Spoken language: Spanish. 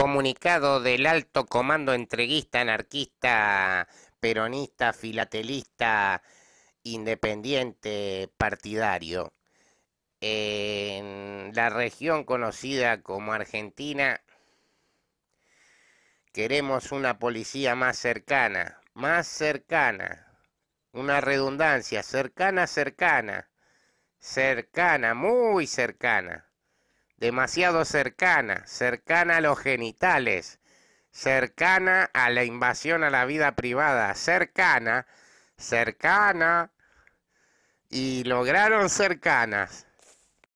comunicado del alto comando entreguista, anarquista, peronista, filatelista, independiente, partidario. En la región conocida como Argentina, queremos una policía más cercana, más cercana, una redundancia, cercana, cercana, cercana, muy cercana demasiado cercana, cercana a los genitales, cercana a la invasión a la vida privada, cercana, cercana, y lograron cercanas.